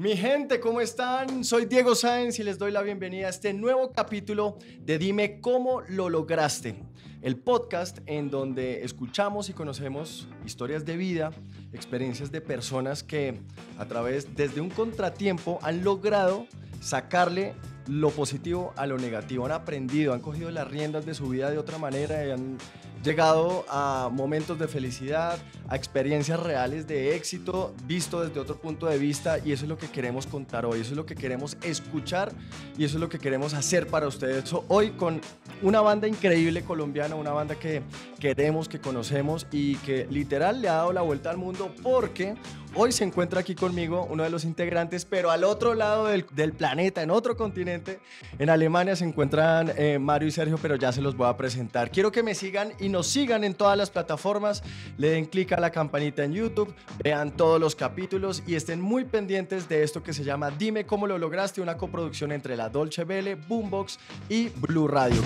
Mi gente, ¿cómo están? Soy Diego Sáenz y les doy la bienvenida a este nuevo capítulo de Dime cómo lo lograste, el podcast en donde escuchamos y conocemos historias de vida, experiencias de personas que a través desde un contratiempo han logrado sacarle lo positivo a lo negativo, han aprendido, han cogido las riendas de su vida de otra manera y han llegado a momentos de felicidad, a experiencias reales de éxito, visto desde otro punto de vista y eso es lo que queremos contar hoy, eso es lo que queremos escuchar y eso es lo que queremos hacer para ustedes hoy con una banda increíble colombiana, una banda que queremos, que conocemos y que literal le ha dado la vuelta al mundo porque hoy se encuentra aquí conmigo uno de los integrantes, pero al otro lado del, planeta, en otro continente, en Alemania se encuentran eh, Mario y Sergio, pero ya se los voy a presentar. Quiero que me sigan y nos sigan en todas las plataformas, le den clic a la campanita en YouTube, vean todos los capítulos y estén muy pendientes de esto que se llama Dime cómo lo lograste, una coproducción entre la Dolce Vele, Boombox y Blue Radio.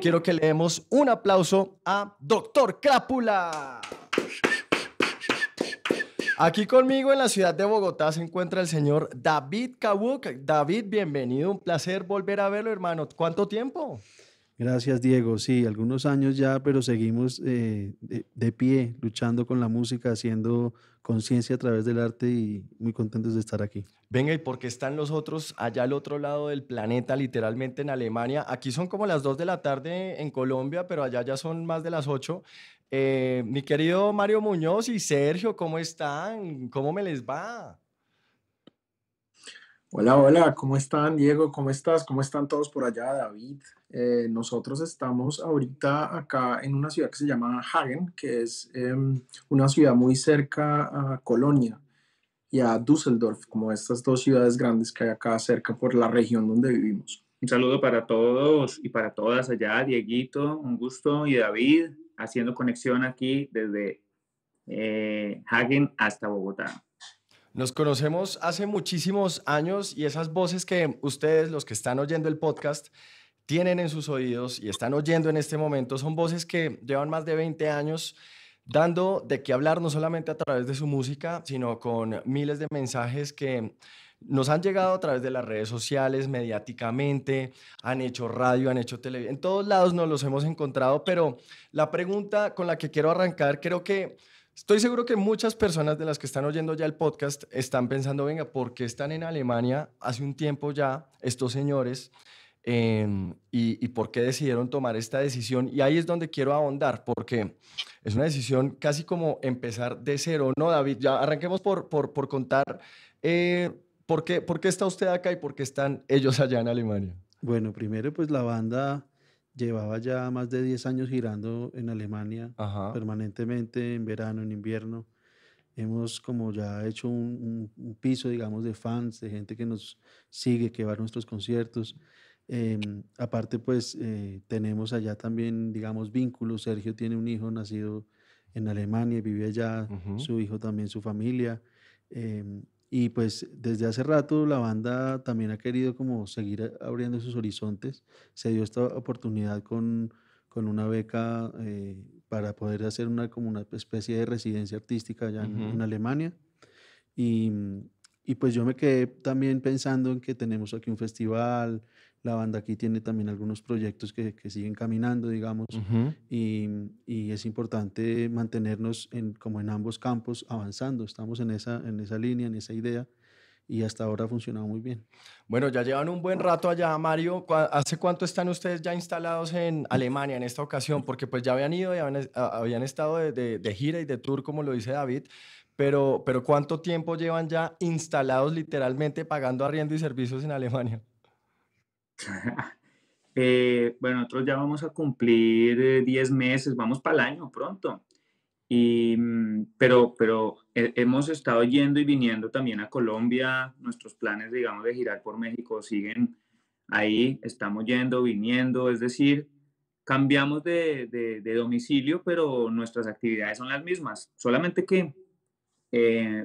quiero que le demos un aplauso a Doctor Crápula. Aquí conmigo en la ciudad de Bogotá se encuentra el señor David Cabuc. David, bienvenido, un placer volver a verlo, hermano. ¿Cuánto tiempo? Gracias, Diego. Sí, algunos años ya, pero seguimos eh, de, pie, luchando con la música, haciendo conciencia a través del arte y muy contentos de estar aquí. Venga, y porque están los otros allá al otro lado del planeta, literalmente en Alemania. Aquí son como las 2 de la tarde en Colombia, pero allá ya son más de las 8. Eh, mi querido Mario Muñoz y Sergio, ¿cómo están? ¿Cómo me les va? Hola, hola, ¿cómo están, Diego? ¿Cómo estás? ¿Cómo están todos por allá, David? Eh, nosotros estamos ahorita acá en una ciudad que se llama Hagen, que es em, una ciudad muy cerca a Colonia y a Düsseldorf, como estas dos ciudades grandes que hay acá cerca por la región donde vivimos. Un saludo para todos y para todas allá, Dieguito, un gusto, y David, haciendo conexión aquí desde eh, Hagen hasta Bogotá. Nos conocemos hace muchísimos años y esas voces que ustedes, los que están oyendo el podcast, tienen en sus oídos y están oyendo en este momento son voces que llevan más de 20 años dando de qué hablar, no solamente a través de su música, sino con miles de mensajes que nos han llegado a través de las redes sociales, mediáticamente, han hecho radio, han hecho televisión, en todos lados nos los hemos encontrado, pero la pregunta con la que quiero arrancar, creo que estoy seguro que muchas personas de las que están oyendo ya el podcast están pensando, venga, ¿por qué están en Alemania hace un tiempo ya estos señores? Em, y, por qué decidieron tomar esta decisión. Y ahí es donde quiero ahondar, porque es una decisión casi como empezar de cero, ¿no, David? Ya arranquemos por, por, contar eh, ¿Por qué, ¿Por qué está usted acá y por qué están ellos allá en Alemania? Bueno, primero pues la banda llevaba ya más de 10 años girando en Alemania permanentemente, en verano, en invierno. Hemos como ya hecho un, piso, digamos, de fans, de gente que nos sigue, que va a nuestros conciertos. Em, aparte, pues eh, tenemos allá también, digamos, vínculos. Sergio tiene un hijo nacido en Alemania, vive allá, su hijo también, su familia. Eh, y pues desde hace rato la banda también ha querido como seguir abriendo sus horizontes. Se dio esta oportunidad con, con una beca eh, para poder hacer una, como una especie de residencia artística allá en, en, Alemania. Y, y, pues yo me quedé también pensando en que tenemos aquí un festival, la banda aquí tiene también algunos proyectos que, siguen caminando, digamos, y, es importante mantenernos en, como en ambos campos avanzando. Estamos en esa, en esa línea, en esa idea, y hasta ahora ha funcionado muy bien. Bueno, ya llevan un buen rato allá, Mario. ¿Hace cuánto están ustedes ya instalados en Alemania en esta ocasión? Porque pues ya habían ido, y habían, estado de, de gira y de tour, como lo dice David, pero, pero ¿cuánto tiempo llevan ya instalados literalmente pagando arriendo y servicios en Alemania? Eh, bueno, nosotros ya vamos a cumplir 10 eh, meses, vamos para el año pronto. Y, mm, pero, pero eh, hemos estado yendo y viniendo también a Colombia. Nuestros planes, digamos, de girar por México siguen ahí. Estamos yendo, viniendo. Es decir, cambiamos de, domicilio, pero nuestras actividades son las mismas. Solamente que,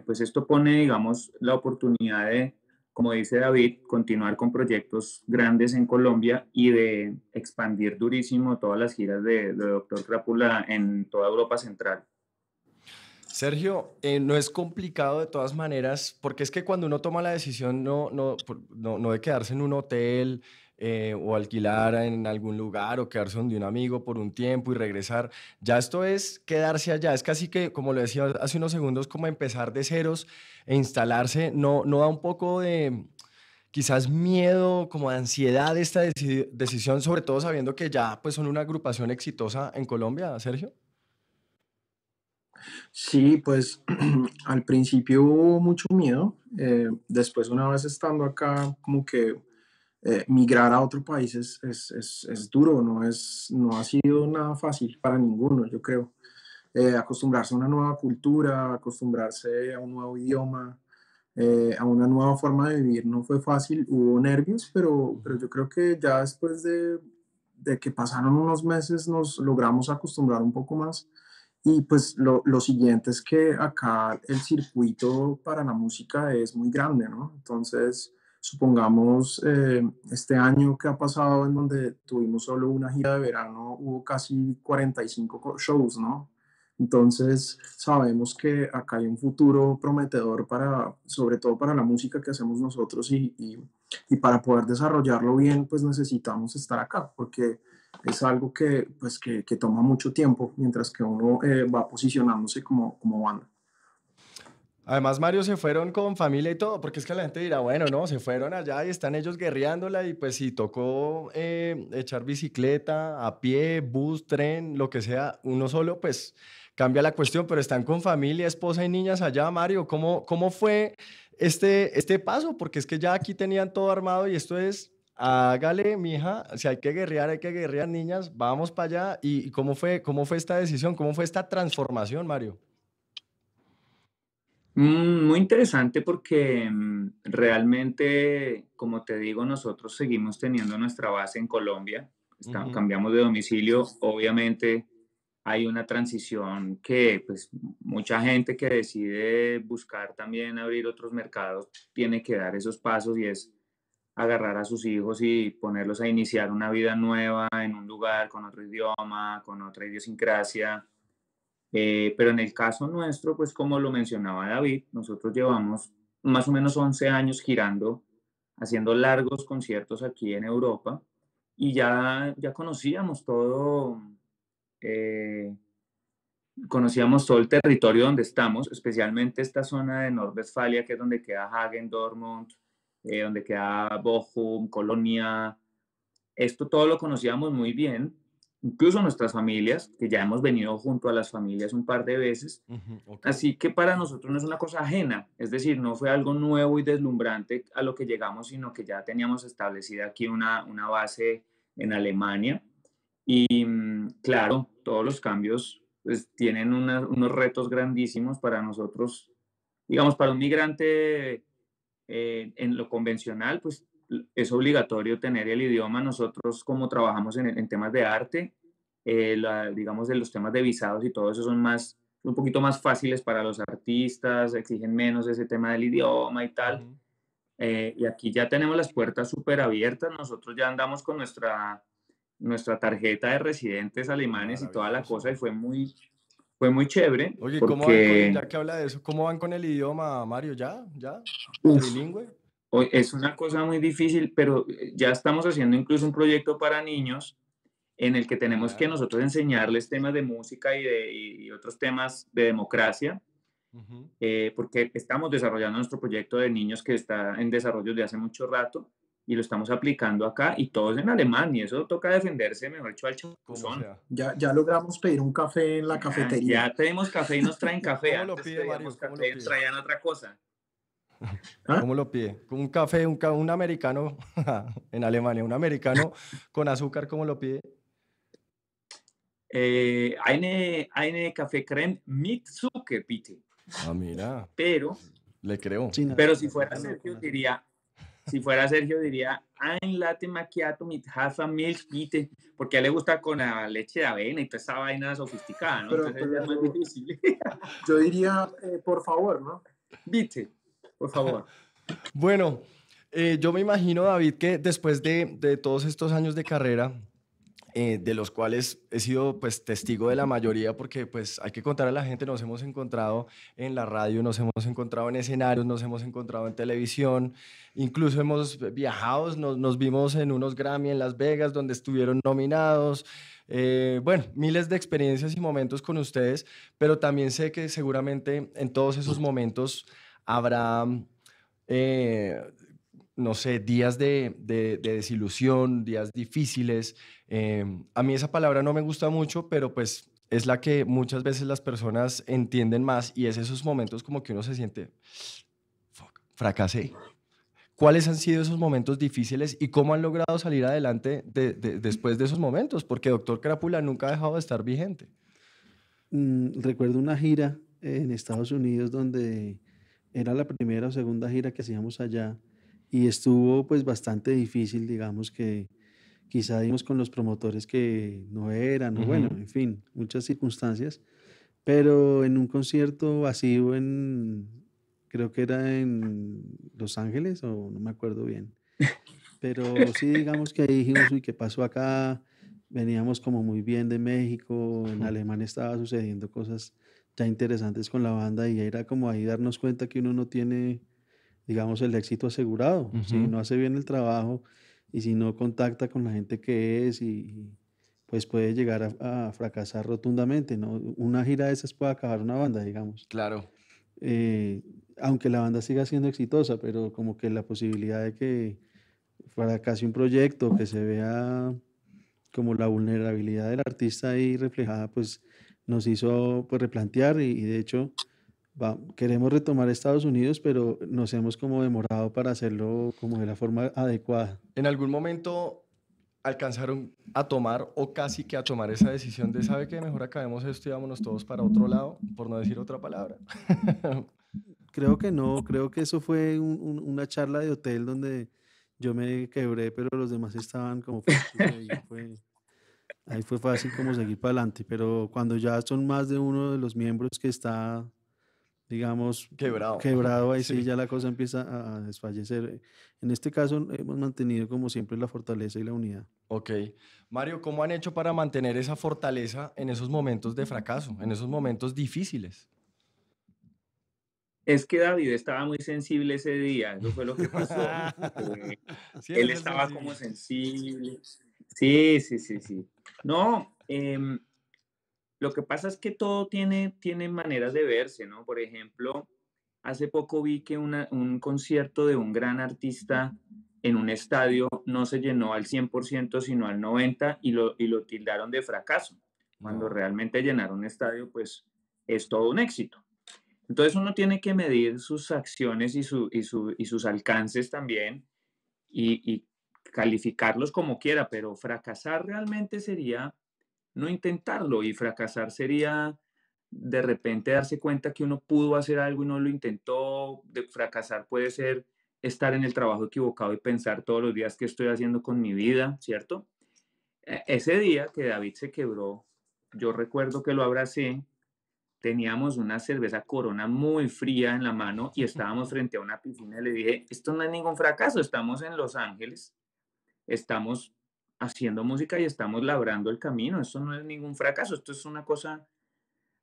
pues esto pone, digamos, la oportunidad de, como dice David, continuar con proyectos grandes en Colombia y de expandir durísimo todas las giras de, de Doctor Crápula en toda Europa Central. Sergio, eh, no es complicado de todas maneras, porque es que cuando uno toma la decisión no, no de quedarse en un hotel, eh, o alquilar en algún lugar o quedarse donde un amigo por un tiempo y regresar. Ya esto es quedarse allá, es casi que, como lo decía hace unos segundos, como empezar de ceros e instalarse, no, no da un poco de quizás miedo, como de ansiedad esta decisión, sobre todo sabiendo que ya pues son una agrupación exitosa en Colombia, Sergio? Sí, pues al principio hubo mucho miedo, eh, después una vez estando acá como que eh, migrar a otro país es, duro, no, es, no ha sido nada fácil para ninguno, yo creo. Eh, acostumbrarse a una nueva cultura, acostumbrarse a un nuevo idioma, eh, a una nueva forma de vivir no fue fácil, hubo nervios, pero, pero yo creo que ya después de, que pasaron unos meses nos logramos acostumbrar un poco más. Y pues lo, lo, siguiente es que acá el circuito para la música es muy grande, ¿no? Entonces, supongamos eh, este año que ha pasado en donde tuvimos solo una gira de verano, hubo casi 45 shows, ¿no? Entonces sabemos que acá hay un futuro prometedor para, sobre todo para la música que hacemos nosotros y, para poder desarrollarlo bien, pues necesitamos estar acá, porque es algo que, pues, que, toma mucho tiempo mientras que uno eh, va posicionándose como, como banda. Además, Mario, se fueron con familia y todo, porque es que la gente dirá, bueno, no, se fueron allá y están ellos guerreándola y pues si tocó eh, echar bicicleta, a pie, bus, tren, lo que sea, uno solo, pues cambia la cuestión, pero están con familia, esposa y niñas allá, Mario, ¿cómo, cómo fue este, este paso? Porque es que ya aquí tenían todo armado y esto es, hágale, mija, si hay que guerrear, hay que guerrear, niñas, vamos para allá. ¿Y cómo fue, cómo fue esta decisión? ¿Cómo fue esta transformación, Mario? Mm, muy interesante porque mm, realmente, como te digo, nosotros seguimos teniendo nuestra base en Colombia, cambiamos de domicilio, obviamente hay una transición que pues, mucha gente que decide buscar también abrir otros mercados tiene que dar esos pasos y es agarrar a sus hijos y ponerlos a iniciar una vida nueva en un lugar con otro idioma, con otra idiosincrasia, eh, pero en el caso nuestro, pues como lo mencionaba David, nosotros llevamos más o menos 11 años girando, haciendo largos conciertos aquí en Europa y ya, ya conocíamos todo, eh, conocíamos todo el territorio donde estamos, especialmente esta zona de Nordwestfalia, que es donde queda Hagen, Dortmund, eh, donde queda Bochum, Colonia. Esto todo lo conocíamos muy bien, incluso nuestras familias, que ya hemos venido junto a las familias un par de veces. Así que para nosotros no es una cosa ajena, es decir, no fue algo nuevo y deslumbrante a lo que llegamos, sino que ya teníamos establecida aquí una, base en Alemania. Y mm, claro, todos los cambios pues, tienen unos retos grandísimos para nosotros. Digamos, para un migrante eh, en lo convencional, pues es obligatorio tener el idioma. Nosotros, como trabajamos en, en temas de arte, eh, digamos, de los temas de visados y todo eso son más, un poquito más fáciles para los artistas, exigen menos ese tema del idioma y tal. Eh, y aquí ya tenemos las puertas súper abiertas. Nosotros ya andamos con nuestra, nuestra tarjeta de residentes alemanes y toda la cosa y fue muy, fue muy chévere. Oye, ¿cómo van, que habla de eso, ¿cómo van con el idioma, Mario? ¿Ya? ¿Ya? ¿Bilingüe? Es una cosa muy difícil, pero eh, ya estamos haciendo incluso un proyecto para niños en el que tenemos que nosotros enseñarles temas de música y, de, otros temas de democracia, eh, porque estamos desarrollando nuestro proyecto de niños que está en desarrollo de hace mucho rato y lo estamos aplicando acá y todos en alemán y eso toca defenderse mejor hecho al Ya, logramos pedir un café en la cafetería. Ya, tenemos café y nos traen café. ¿Cómo lo café, traían otra cosa. ¿Ah? ¿Cómo lo pide? Un café, un, americano en Alemania, un americano con azúcar, ¿cómo lo pide? Eh, café eine creme mit Zucker, Ah, mira. Pero. Le creo. Pero si fuera Sergio, diría. Si fuera Sergio, diría. Ein latte macchiato mit Hafermilch, Porque a él le gusta con la leche de avena y toda esa vaina sofisticada, ¿no? Yo diría, eh, por favor, ¿no? Bitte por favor. bueno, eh, yo me imagino, David, que después de, todos estos años de carrera, eh, de los cuales he sido pues testigo de la mayoría porque pues hay que contar a la gente, nos hemos encontrado en la radio, nos hemos encontrado en escenarios, nos hemos encontrado en televisión, incluso hemos viajado, nos, vimos en unos Grammy en Las Vegas donde estuvieron nominados, eh, bueno, miles de experiencias y momentos con ustedes, pero también sé que seguramente en todos esos momentos habrá, eh, no sé, días de, desilusión, días difíciles. Em, a mí esa palabra no me gusta mucho, pero pues es la que muchas veces las personas entienden más y es esos momentos como que uno se siente, fuck, fracasé. ¿Cuáles han sido esos momentos difíciles y cómo han logrado salir adelante después de esos momentos? Porque Doctor Crápula nunca ha dejado de estar vigente. Mm, recuerdo una gira en Estados Unidos donde era la primera o segunda gira que hacíamos allá y estuvo pues bastante difícil, digamos que quizá dimos con los promotores que no eran, bueno, en fin, muchas circunstancias, pero en un concierto vacío en, creo que era en Los Ángeles o no me acuerdo bien, pero sí digamos que ahí dijimos, uy, ¿qué pasó acá? Veníamos como muy bien de México, en Alemania estaba sucediendo cosas ya interesantes con la banda y era como ahí darnos cuenta que uno no tiene, digamos, el éxito asegurado. Si no hace bien el trabajo y si no contacta con la gente que es y pues puede llegar a, fracasar rotundamente, ¿no? Una gira de esas puede acabar una banda, digamos. Claro. Eh, aunque la banda siga siendo exitosa, pero como que la posibilidad de que fracase un proyecto, que se vea como la vulnerabilidad del artista ahí reflejada, pues nos hizo pues, replantear y, de hecho queremos retomar Estados Unidos, pero nos hemos como demorado para hacerlo como de la forma adecuada. En algún momento alcanzaron a tomar o casi que a tomar esa decisión de, ¿sabe qué? Mejor acabemos esto y vámonos todos para otro lado, por no decir otra palabra. creo que no, creo que eso fue una charla de hotel donde yo me quebré, pero los demás estaban como... Ahí fue fácil como seguir para adelante, pero cuando ya son más de uno de los miembros que está, digamos, quebrado, quebrado ahí sí. ya la cosa empieza a desfallecer. En este caso hemos mantenido como siempre la fortaleza y la unidad. Ok. Mario, ¿cómo han hecho para mantener esa fortaleza en esos momentos de fracaso, en esos momentos difíciles? Es que David estaba muy sensible ese día, eso fue lo que pasó. Él estaba como sensible, Sí, sí, sí, sí. No, em, lo que pasa es que todo tiene, maneras de verse, ¿no? Por ejemplo, hace poco vi que un concierto de un gran artista en un estadio no se llenó al 100%, sino al 90% y lo, tildaron de fracaso. Cuando realmente llenar un estadio, pues es todo un éxito. Entonces uno tiene que medir sus acciones y, sus alcances también y, y, calificarlos como quiera, pero fracasar realmente sería no intentarlo y fracasar sería de repente darse cuenta que uno pudo hacer algo y no lo intentó, de fracasar puede ser estar en el trabajo equivocado y pensar todos los días qué estoy haciendo con mi vida, ¿cierto? E, ese día que David se quebró, yo recuerdo que lo abracé, teníamos una cerveza corona muy fría en la mano y estábamos frente a una piscina y le dije, esto no es ningún fracaso, estamos en Los Ángeles, estamos haciendo música y estamos labrando el camino. Esto no es ningún fracaso, esto es una cosa...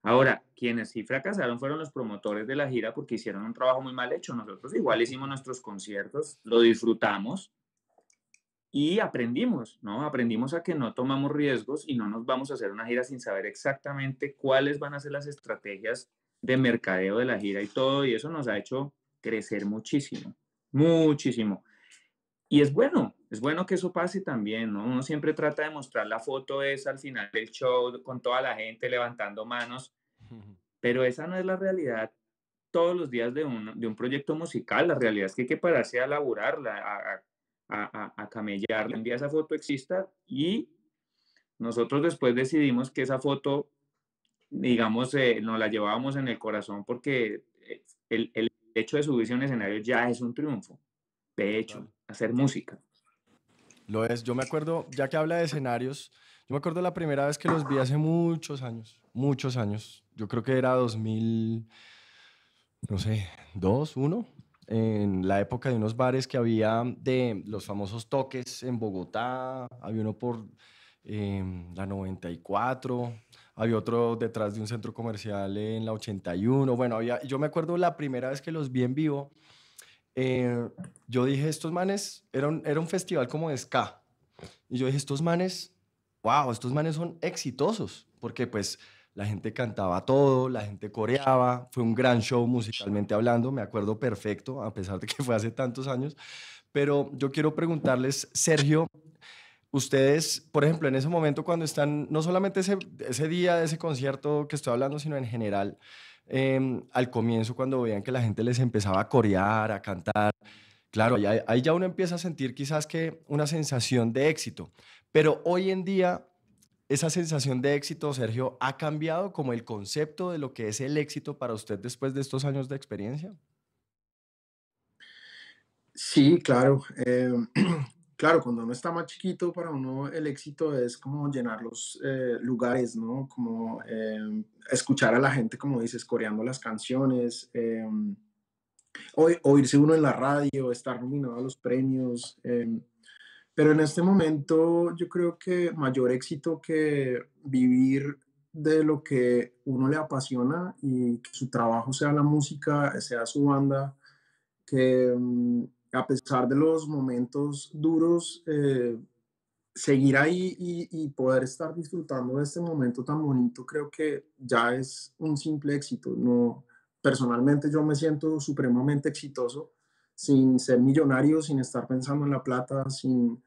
Ahora, quienes sí fracasaron fueron los promotores de la gira porque hicieron un trabajo muy mal hecho. Nosotros igual hicimos nuestros conciertos, lo disfrutamos y aprendimos, ¿no? Aprendimos a que no tomamos riesgos y no nos vamos a hacer una gira sin saber exactamente cuáles van a ser las estrategias de mercadeo de la gira y todo. Y eso nos ha hecho crecer muchísimo, muchísimo. Y es bueno, es bueno que eso pase también, ¿no? Uno siempre trata de mostrar la foto es al final del show con toda la gente levantando manos, pero esa no es la realidad todos los días de un, de un proyecto musical, la realidad es que hay que pararse a laburarla, a, a, camellarla, un esa foto exista y nosotros después decidimos que esa foto, digamos, eh, nos la llevábamos en el corazón porque eh, el, hecho de subirse a un escenario ya es un triunfo, de hecho hacer música. Lo es, yo me acuerdo, ya que habla de escenarios, yo me acuerdo la primera vez que los vi hace muchos años, muchos años, yo creo que era 2000, no sé, 2, 1, en la época de unos bares que había de los famosos toques en Bogotá, había uno por em, la 94, había otro detrás de un centro comercial en la 81, bueno, había, yo me acuerdo la primera vez que los vi en vivo eh, yo dije, estos manes, era un, era un festival como de ska. Y yo dije, estos manes, wow, estos manes son exitosos, porque pues la gente cantaba todo, la gente coreaba, fue un gran show musicalmente hablando, me acuerdo perfecto, a pesar de que fue hace tantos años. Pero yo quiero preguntarles, Sergio, ustedes, por ejemplo, en ese momento cuando están, no solamente ese, ese día, ese concierto que estoy hablando, sino en general, Em, al comienzo cuando veían que la gente les empezaba a corear, a cantar. Claro, ahí, ya uno empieza a sentir quizás que una sensación de éxito. Pero hoy en día esa sensación de éxito, Sergio, ha cambiado como el concepto de lo que es el éxito para usted después de estos años de experiencia? Sí, claro. Em, claro, cuando uno está más chiquito, para uno el éxito es como llenar los eh, lugares, ¿no? Como em, escuchar a la gente, como dices, coreando las canciones, em, oírse uno en la radio, estar nominado a los premios. Em. pero en este momento yo creo que mayor éxito que vivir de lo que uno le apasiona y que su trabajo sea la música, sea su banda, que a pesar de los momentos duros, eh, seguir ahí y, poder estar disfrutando de este momento tan bonito, creo que ya es un simple éxito. No, personalmente yo me siento supremamente exitoso sin ser millonario, sin estar pensando en la plata, sin,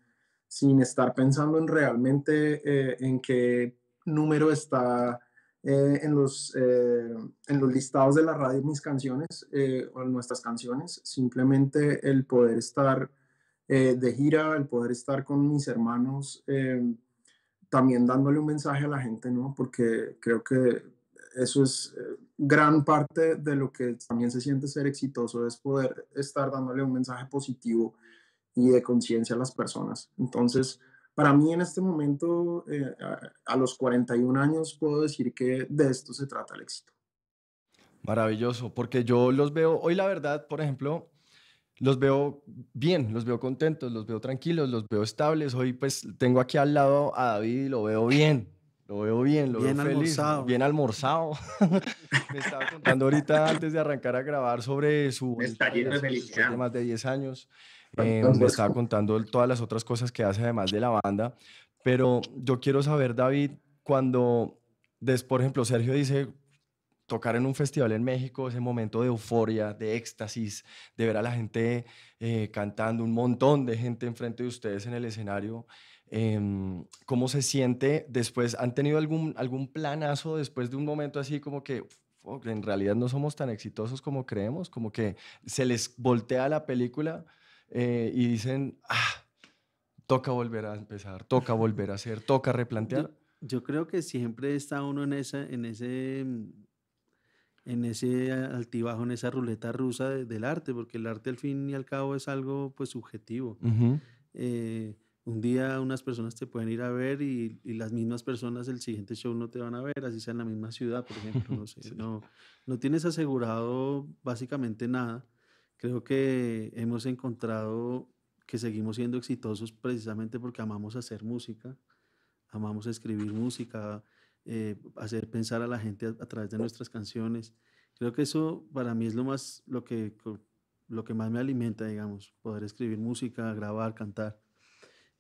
sin estar pensando en realmente eh, en qué número está eh, en, los, eh, en los listados de la radio mis canciones eh, o nuestras canciones, simplemente el poder estar de gira, el poder estar con mis hermanos, también dándole un mensaje a la gente, ¿no? Porque creo que eso es gran parte de lo que también se siente ser exitoso, es poder estar dándole un mensaje positivo y de conciencia a las personas. Entonces, para mí en este momento, eh, a, los 41 años, puedo decir que de esto se trata el éxito. Maravilloso, porque yo los veo, hoy la verdad, por ejemplo, los veo bien, los veo contentos, los veo tranquilos, los veo estables. Hoy pues tengo aquí al lado a David y lo veo bien, lo veo bien, lo veo feliz, bien almorzado. Me estaba contando ahorita antes de arrancar a grabar sobre su... taller de felicidad. Más de 10 años me em, estaba contando todas las otras cosas que hace además de la banda, pero yo quiero saber, David, cuando, por ejemplo, Sergio dice, tocar en un festival en México, ese momento de euforia, de éxtasis, de ver a la gente eh, cantando, un montón de gente enfrente de ustedes en el escenario. Em, ¿Cómo se siente después? ¿Han tenido algún, algún planazo después de un momento así como que en realidad no somos tan exitosos como creemos? Como que se les voltea la película. Eh, y dicen, ah, toca volver a empezar, toca volver a hacer, toca replantear? Yo, creo que siempre está uno en, esa, en ese mm, en ese altibajo, en esa ruleta rusa del arte, porque el arte al fin y al cabo es algo pues subjetivo. Eh, un día unas personas te pueden ir a ver y, las mismas personas el siguiente show no te van a ver, así sea en la misma ciudad, por ejemplo, no no, no tienes asegurado básicamente nada. Creo que hemos encontrado que seguimos siendo exitosos precisamente porque amamos hacer música, amamos escribir música, eh, hacer pensar a la gente a, través de nuestras canciones. Creo que eso para mí es lo más, lo que, lo que más me alimenta, digamos, poder escribir música, grabar, cantar.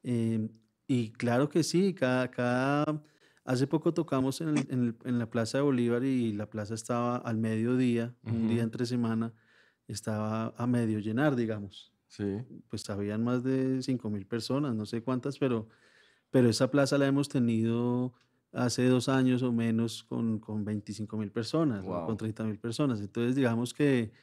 Em, y claro que sí, cada, cada hace poco tocamos en, en, la Plaza de Bolívar y la plaza estaba al mediodía, un día entre semana estaba a medio llenar, digamos. Sí. Pues habían más de 5 mil personas, no sé cuántas, pero, pero esa plaza la hemos tenido hace dos años o menos con, con 25 mil personas, con 30.000 personas. Entonces, digamos que,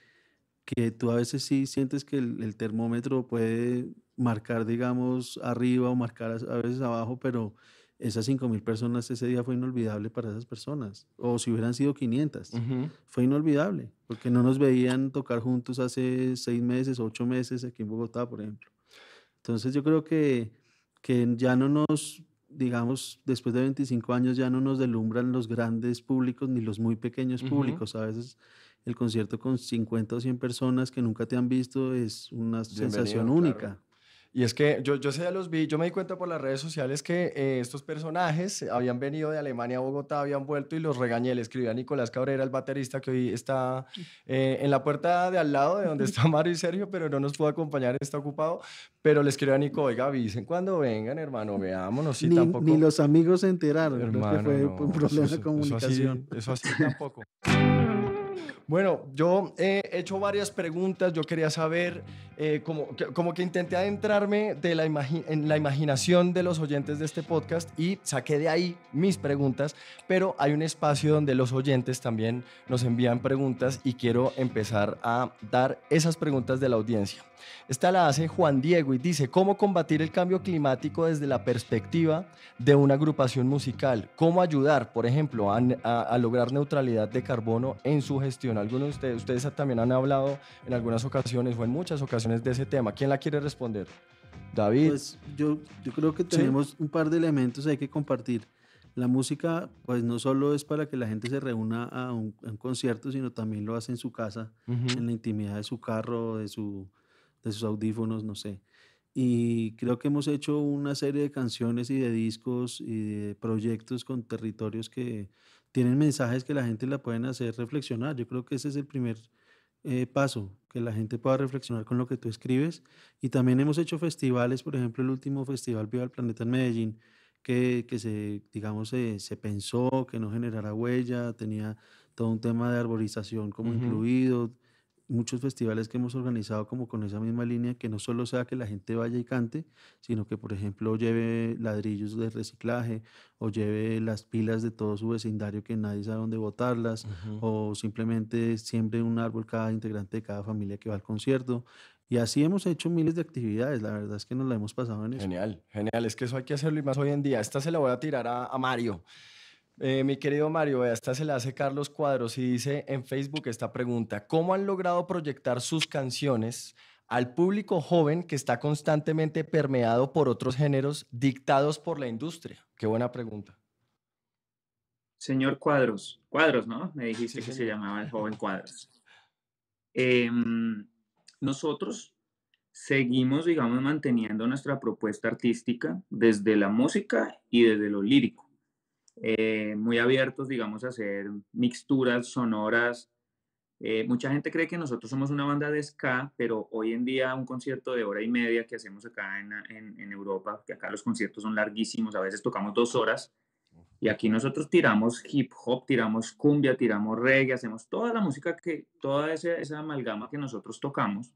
que tú a veces sí sientes que el, termómetro puede marcar, digamos, arriba o marcar a veces abajo, pero, esas 5.000 personas ese día fue inolvidable para esas personas. O si hubieran sido 500, fue inolvidable, porque no nos veían tocar juntos hace seis meses, ocho meses aquí en Bogotá, por ejemplo. Entonces yo creo que, que ya no nos, digamos, después de 25 años ya no nos delumbran los grandes públicos ni los muy pequeños públicos. A veces el concierto con 50 o 100 personas que nunca te han visto es una sensación única. Y es que yo, yo ya los vi, yo me di cuenta por las redes sociales que eh, estos personajes habían venido de Alemania a Bogotá, habían vuelto y los regañé. Le escribí a Nicolás Cabrera, el baterista que hoy está eh, en la puerta de al lado de donde está Mario y Sergio, pero no nos pudo acompañar, está ocupado. Pero le escribí a Nico, oiga, avisen cuando vengan, hermano, veámonos. Sí, ni, tampoco... ni los amigos se enteraron, hermano, que fue un problema de comunicación. Eso así, tampoco. Bueno, yo he hecho varias preguntas. Yo quería saber eh, como, que, como que intenté adentrarme de la en la imaginación de los oyentes de este podcast y saqué de ahí mis preguntas, pero hay un espacio donde los oyentes también nos envían preguntas y quiero empezar a dar esas preguntas de la audiencia. Esta la hace Juan Diego y dice, ¿cómo combatir el cambio climático desde la perspectiva de una agrupación musical? ¿Cómo ayudar, por ejemplo, a, a lograr neutralidad de carbono en su gestión? Algunos de ustedes, ustedes también han hablado en algunas ocasiones o en muchas ocasiones de ese tema. ¿Quién la quiere responder? David. Pues yo, yo creo que tenemos un par de elementos que hay que compartir. La música, pues no solo es para que la gente se reúna a un, concierto, sino también lo hace en su casa, en la intimidad de su carro, de, su, de sus audífonos, no sé. Y creo que hemos hecho una serie de canciones y de discos y de proyectos con territorios que tienen mensajes que la gente la pueden hacer reflexionar. Yo creo que ese es el primer eh, paso, que la gente pueda reflexionar con lo que tú escribes. Y también hemos hecho festivales, por ejemplo, el último festival Viva el Planeta en Medellín, que, se, digamos, eh, se, pensó que no generara huella, tenía todo un tema de arborización como incluido, muchos festivales que hemos organizado como con esa misma línea, que no solo sea que la gente vaya y cante, sino que, por ejemplo, lleve ladrillos de reciclaje o lleve las pilas de todo su vecindario que nadie sabe dónde botarlas o simplemente siembre un árbol cada integrante de cada familia que va al concierto. Y así hemos hecho miles de actividades, la verdad es que nos la hemos pasado en eso. Genial, genial, es que eso hay que hacerlo y más hoy en día. Esta se la voy a tirar a Mario. Eh, mi querido Mario, esta se la hace Carlos Cuadros y dice en Facebook esta pregunta, ¿cómo han logrado proyectar sus canciones al público joven que está constantemente permeado por otros géneros dictados por la industria? Qué buena pregunta. Señor Cuadros, Cuadros, ¿no? Me dijiste que se llamaba el joven Cuadros. Em, nosotros seguimos, digamos, manteniendo nuestra propuesta artística desde la música y desde lo lírico. Eh, muy abiertos, digamos, a hacer mixturas sonoras. Eh, mucha gente cree que nosotros somos una banda de ska, pero hoy en día un concierto de hora y media que hacemos acá en, Europa, que acá los conciertos son larguísimos, a veces tocamos dos horas, y aquí nosotros tiramos hip hop, tiramos cumbia, tiramos reggae, hacemos toda la música que, toda esa, esa amalgama que nosotros tocamos.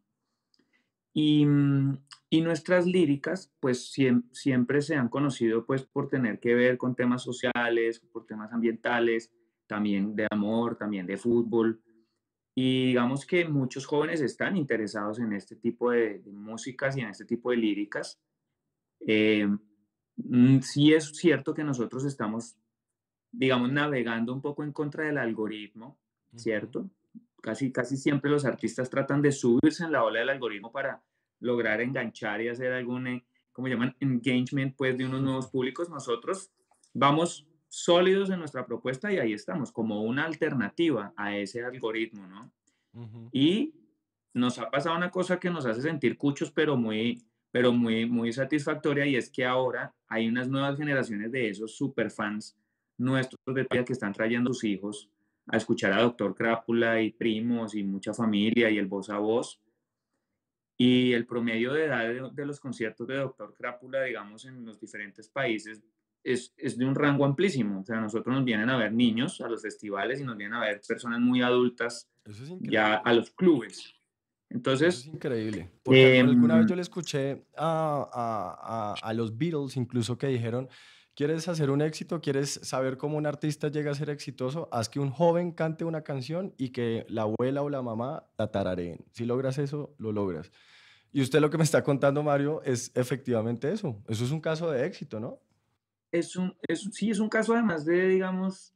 Y, mm, y nuestras líricas, pues siempre, se han conocido pues por tener que ver con temas sociales, por temas ambientales, también de amor, también de fútbol. Y digamos que muchos jóvenes están interesados en este tipo de, músicas y en este tipo de líricas. Eh, mm, sí es cierto que nosotros estamos, digamos, navegando un poco en contra del algoritmo, ¿cierto? Casi, casi siempre los artistas tratan de subirse en la ola del algoritmo para lograr enganchar y hacer algún, eh, como llaman, engagement pues de unos nuevos públicos, nosotros vamos sólidos en nuestra propuesta y ahí estamos, como una alternativa a ese algoritmo, ¿no? Y nos ha pasado una cosa que nos hace sentir cuchos, pero muy, pero muy, muy satisfactoria, y es que ahora hay unas nuevas generaciones de esos superfans nuestros de que están trayendo sus hijos a escuchar a Doctor Crápula y primos y mucha familia y el voz a voz. Y el promedio de edad de, los conciertos de Doctor Crápula, digamos, en los diferentes países es, es, de un rango amplísimo. O sea, nosotros nos vienen a ver niños a los festivales y nos vienen a ver personas muy adultas ya a los clubes. Entonces. es increíble. Porque alguna vez em, yo le escuché a, a, a, a los Beatles, incluso que dijeron ¿Quieres hacer un éxito? ¿Quieres saber cómo un artista llega a ser exitoso? Haz que un joven cante una canción y que la abuela o la mamá la tarareen. Si logras eso, lo logras. Y usted lo que me está contando, Mario, es efectivamente eso. Eso es un caso de éxito, ¿no? Es un, es, sí, es un caso además de, digamos,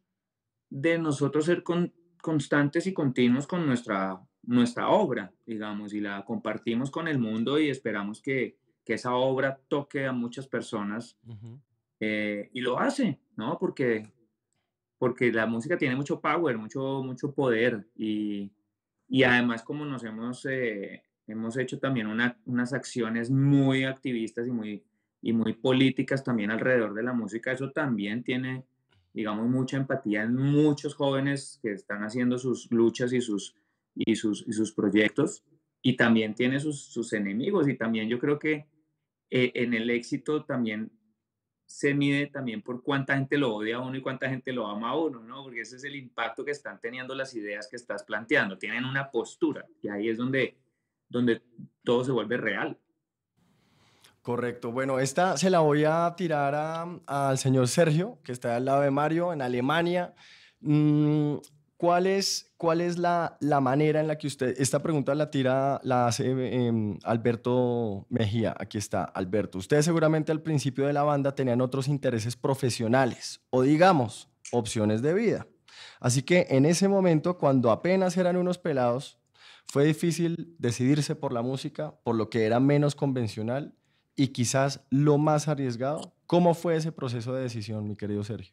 de nosotros ser constantes y continuos con nuestra, nuestra obra, digamos, y la compartimos con el mundo y esperamos que, esa obra toque a muchas personas eh, y lo hace, ¿no? Porque, porque la música tiene mucho power, mucho, mucho poder y, y además como nos hemos, eh, hemos hecho también unas acciones muy activistas y muy, y muy políticas también alrededor de la música, eso también tiene, digamos, mucha empatía en muchos jóvenes que están haciendo sus luchas y sus, y sus, y sus proyectos y también tiene sus, sus enemigos y también yo creo que eh, en el éxito también se mide también por cuánta gente lo odia a uno y cuánta gente lo ama a uno, ¿no? Porque ese es el impacto que están teniendo las ideas que estás planteando, tienen una postura y ahí es donde, donde todo se vuelve real. Correcto. Bueno, esta se la voy a tirar al señor Sergio, que está al lado de Mario, en Alemania. Mm, ¿Cuál es, cuál es la, manera en la que usted, esta pregunta la tira, la hace em, Alberto Mejía, aquí está, Alberto, ustedes seguramente al principio de la banda tenían otros intereses profesionales o digamos, opciones de vida. Así que en ese momento, cuando apenas eran unos pelados, fue difícil decidirse por la música, por lo que era menos convencional y quizás lo más arriesgado. ¿Cómo fue ese proceso de decisión, mi querido Sergio?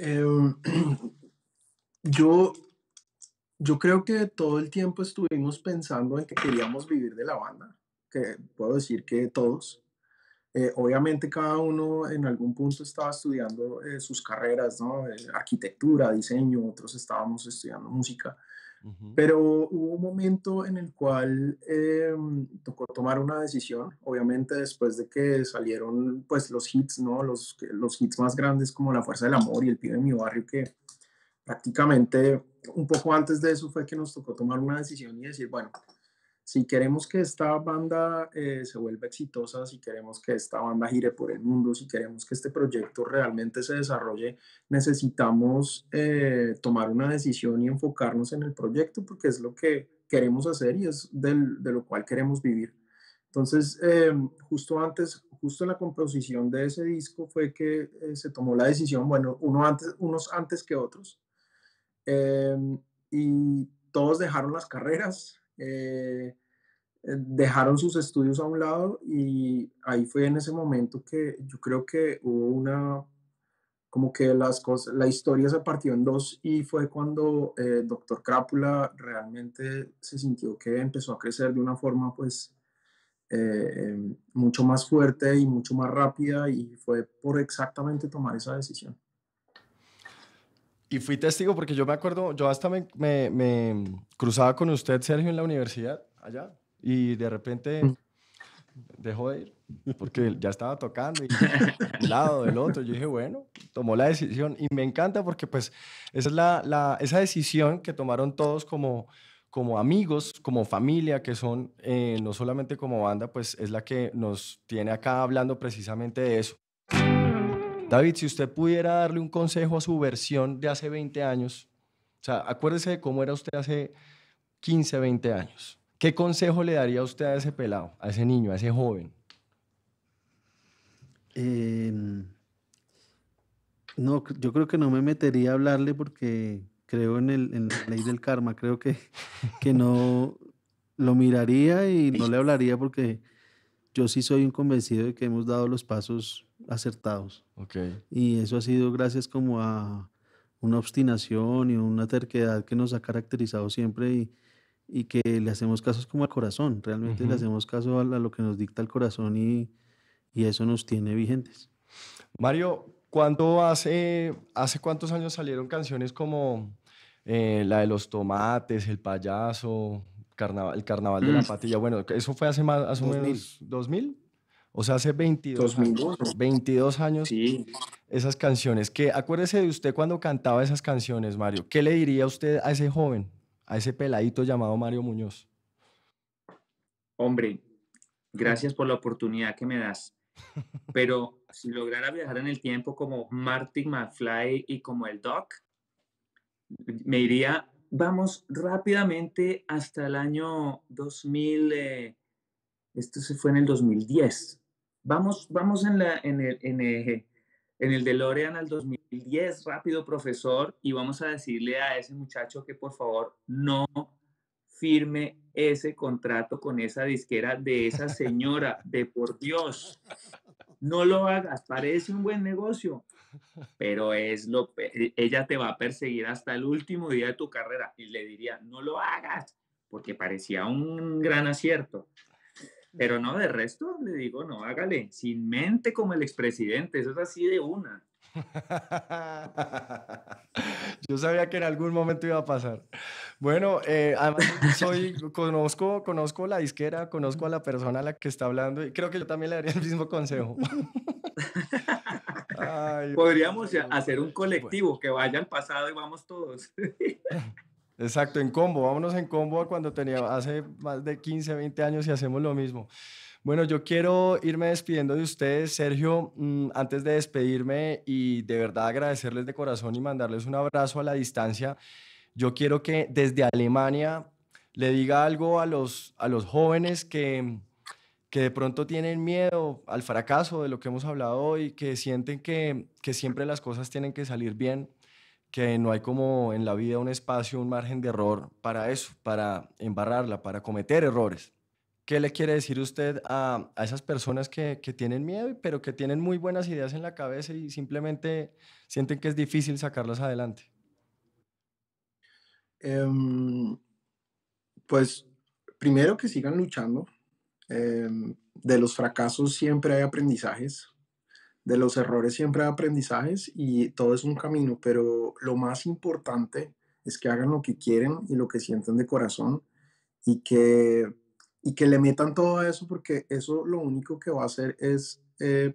Em, yo, yo creo que todo el tiempo estuvimos pensando en que queríamos vivir de la banda, que puedo decir que todos. Eh, obviamente cada uno en algún punto estaba estudiando eh, sus carreras, ¿no? Eh, arquitectura, diseño, otros estábamos estudiando música. Pero hubo un momento en el cual em, tocó tomar una decisión, obviamente después de que salieron pues los hits, Los, los hits más grandes como La Fuerza del Amor y El Pibe de mi Barrio, que prácticamente un poco antes de eso fue que nos tocó tomar una decisión y decir, bueno, si queremos que esta banda eh, se vuelva exitosa, si queremos que esta banda gire por el mundo, si queremos que este proyecto realmente se desarrolle, necesitamos eh, tomar una decisión y enfocarnos en el proyecto porque es lo que queremos hacer y es de lo cual queremos vivir. Entonces, eh, justo antes, justo en la composición de ese disco fue que se tomó la decisión, bueno, uno antes, unos antes que otros, y todos dejaron las carreras eh, eh, dejaron sus estudios a un lado y ahí fue en ese momento que yo creo que hubo una, como que las cosas, la historia se partió en dos y fue cuando eh, Doctor Crápula realmente se sintió que empezó a crecer de una forma pues eh, mucho más fuerte y mucho más rápida y fue por exactamente tomar esa decisión. Y fui testigo porque yo me acuerdo, yo hasta me, me, cruzaba con usted, Sergio, en la universidad, allá, y de repente mm. dejó de ir porque ya estaba tocando y un lado del otro yo dije bueno tomó la decisión y me encanta porque pues esa es la, la esa decisión que tomaron todos como como amigos como familia que son eh, no solamente como banda pues es la que nos tiene acá hablando precisamente de eso David, si usted pudiera darle un consejo a su versión de hace 20 años, o sea, acuérdese de cómo era usted hace 15, 20 años. ¿Qué consejo le daría usted a ese pelado, a ese niño, a ese joven? Em, no, yo creo que no me metería a hablarle porque creo en, el, la ley del karma. Creo que, que no lo miraría y no le hablaría porque yo sí soy un convencido de que hemos dado los pasos acertados. Okay. Y eso ha sido gracias como a una obstinación y una terquedad que nos ha caracterizado siempre y, y que le hacemos caso como al corazón, realmente le hacemos caso a, lo que nos dicta el corazón y, y eso nos tiene vigentes. Mario, ¿cuándo hace, hace cuántos años salieron canciones como eh, la de los tomates, el payaso, carnaval, el carnaval de la mm. patilla? Bueno, eso fue hace más, hace 2000. menos 2000. O sea, hace 22 años, esas canciones. Que acuérdese de usted cuando cantaba esas canciones, Mario. ¿Qué le diría usted a ese joven, a ese peladito llamado Mario Muñoz? Hombre, gracias por la oportunidad que me das. Pero si lograra viajar en el tiempo como Martin McFly y como el Doc, me diría, vamos rápidamente hasta el año 2000. Esto se fue en el 2010. Vamos, vamos en, en, el, en, el, eh, en el al 2010, rápido profesor, y vamos a decirle a ese muchacho que por favor no firme ese contrato con esa disquera de esa señora, de por Dios. No lo hagas, parece un buen negocio, pero es lo ella te va a perseguir hasta el último día de tu carrera y le diría, "No lo hagas", porque parecía un gran acierto. Pero no, de resto le digo, no, hágale, sin mente como el expresidente, eso es así de una. Yo sabía que en algún momento iba a pasar. Bueno, eh, además soy, conozco, conozco la disquera, conozco a la persona a la que está hablando y creo que yo también le daría el mismo consejo. Podríamos hacer un colectivo que vaya al pasado y vamos todos. Exacto, en combo. Vámonos en combo a cuando tenía hace más de 15, 20 años y hacemos lo mismo. Bueno, yo quiero irme despidiendo de ustedes, Sergio, mm, antes de despedirme y de verdad agradecerles de corazón y mandarles un abrazo a la distancia. Yo quiero que desde Alemania le diga algo a los, a los jóvenes que, que de pronto tienen miedo al fracaso de lo que hemos hablado hoy, que sienten que, que siempre las cosas tienen que salir bien que no hay como en la vida un espacio, un margen de error para eso, para embarrarla, para cometer errores. ¿Qué le quiere decir usted a, esas personas que, tienen miedo, pero que tienen muy buenas ideas en la cabeza y simplemente sienten que es difícil sacarlas adelante? Em, pues primero que sigan luchando. Em, de los fracasos siempre hay aprendizajes de los errores siempre hay aprendizajes y todo es un camino, pero lo más importante es que hagan lo que quieren y lo que sienten de corazón y que, y que le metan todo a eso porque eso lo único que va a hacer es eh,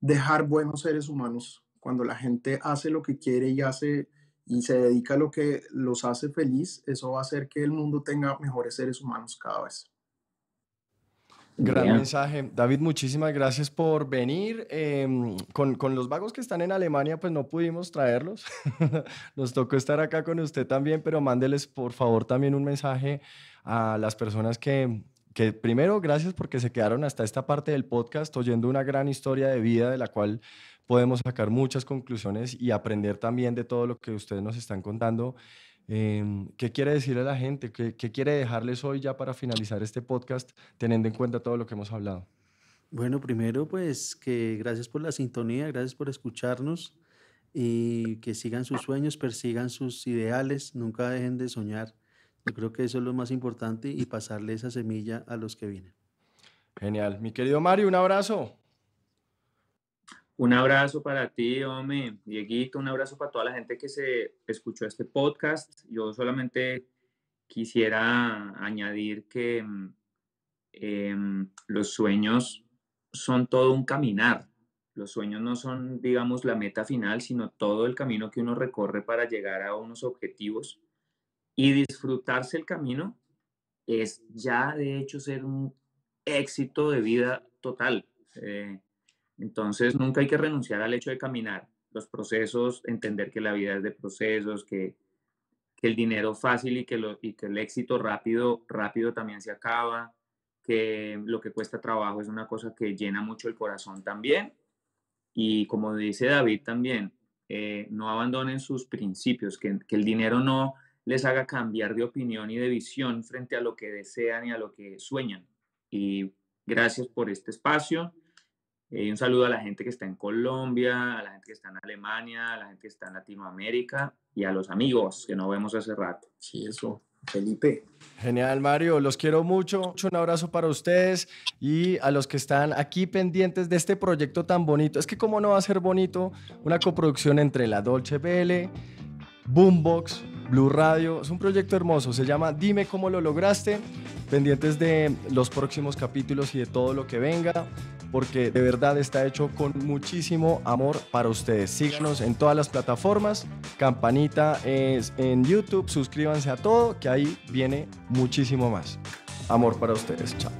dejar buenos seres humanos. Cuando la gente hace lo que quiere y hace y se dedica a lo que los hace feliz, eso va a hacer que el mundo tenga mejores seres humanos cada vez. Gran mensaje. David, muchísimas gracias por venir. Em, con, los vagos que están en Alemania, pues no pudimos traerlos. Nos tocó estar acá con usted también, pero mándeles por favor también un mensaje a las personas que, que primero, gracias porque se quedaron hasta esta parte del podcast oyendo una gran historia de vida de la cual podemos sacar muchas conclusiones y aprender también de todo lo que ustedes nos están contando. Em, ¿Qué quiere decirle a la gente? ¿Qué, quiere dejarles hoy ya para finalizar este podcast, teniendo en cuenta todo lo que hemos hablado? Bueno, primero pues que gracias por la sintonía, gracias por escucharnos y que sigan sus sueños, persigan sus ideales, nunca dejen de soñar. Yo creo que eso es lo más importante y pasarle esa semilla a los que vienen. Genial. Mi querido Mario, un abrazo. Un abrazo para ti, hombre, Dieguito, un abrazo para toda la gente que se escuchó este podcast. Yo solamente quisiera añadir que mm, em, los sueños son todo un caminar. Los sueños no son, digamos, la meta final, sino todo el camino que uno recorre para llegar a unos objetivos. Y disfrutarse el camino es ya, de hecho, ser un éxito de vida total. Eh, entonces, nunca hay que renunciar al hecho de caminar los procesos, entender que la vida es de procesos, que, el dinero fácil y que, lo, que el éxito rápido, rápido también se acaba, que lo que cuesta trabajo es una cosa que llena mucho el corazón también. Y como dice David también, eh, no abandonen sus principios, que, que el dinero no les haga cambiar de opinión y de visión frente a lo que desean y a lo que sueñan. Y gracias por este espacio. Eh, un saludo a la gente que está en Colombia, a la gente que está en Alemania, a la gente que está en Latinoamérica y a los amigos que no vemos hace rato. Sí, eso. Felipe. Genial, Mario. Los quiero mucho. Un abrazo para ustedes y a los que están aquí pendientes de este proyecto tan bonito. Es que cómo no va a ser bonito una coproducción entre la Dolce Belle, Boombox, Blue Radio. Es un proyecto hermoso, se llama Dime cómo lo lograste, pendientes de los próximos capítulos y de todo lo que venga, porque de verdad está hecho con muchísimo amor para ustedes. Síganos en todas las plataformas, campanita es en YouTube, suscríbanse a todo, que ahí viene muchísimo más. Amor para ustedes, chao.